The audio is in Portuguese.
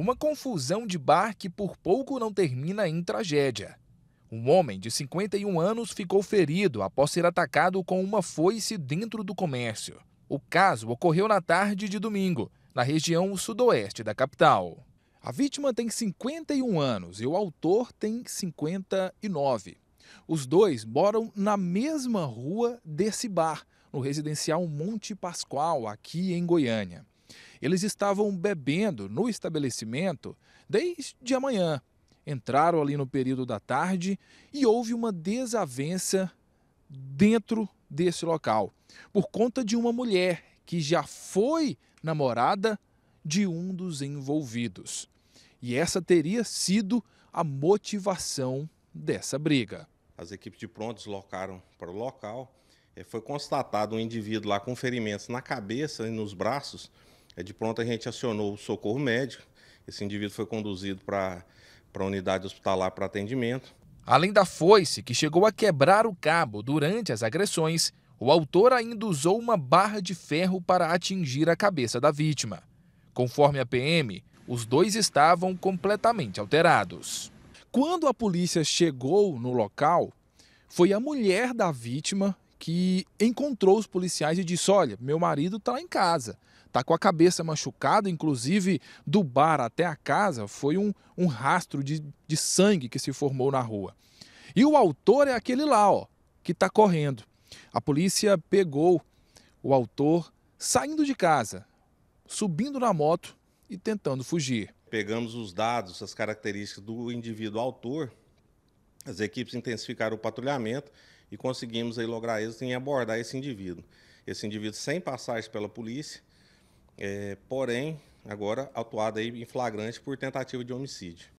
Uma confusão de bar que por pouco não termina em tragédia. Um homem de 51 anos ficou ferido após ser atacado com uma foice dentro do comércio. O caso ocorreu na tarde de domingo, na região sudoeste da capital. A vítima tem 51 anos e o autor tem 59. Os dois moram na mesma rua desse bar, no residencial Monte Pascoal, aqui em Goiânia. Eles estavam bebendo no estabelecimento desde de manhã. Entraram ali no período da tarde e houve uma desavença dentro desse local por conta de uma mulher que já foi namorada de um dos envolvidos. E essa teria sido a motivação dessa briga. As equipes de pronto deslocaram para o local. É, foi constatado um indivíduo lá com ferimentos na cabeça e nos braços é de pronto, a gente acionou o socorro médico. Esse indivíduo foi conduzido para a unidade hospitalar para atendimento. Além da foice, que chegou a quebrar o cabo durante as agressões, o autor ainda usou uma barra de ferro para atingir a cabeça da vítima. Conforme a PM, os dois estavam completamente alterados. Quando a polícia chegou no local, foi a mulher da vítima que encontrou os policiais e disse: Olha, meu marido está lá em casa, está com a cabeça machucada, inclusive do bar até a casa foi um, um rastro de, de sangue que se formou na rua. E o autor é aquele lá, ó, que está correndo. A polícia pegou o autor saindo de casa, subindo na moto e tentando fugir. Pegamos os dados, as características do indivíduo autor, as equipes intensificaram o patrulhamento e conseguimos aí lograr êxito em abordar esse indivíduo. Esse indivíduo sem passagem pela polícia, é, porém, agora atuado aí em flagrante por tentativa de homicídio.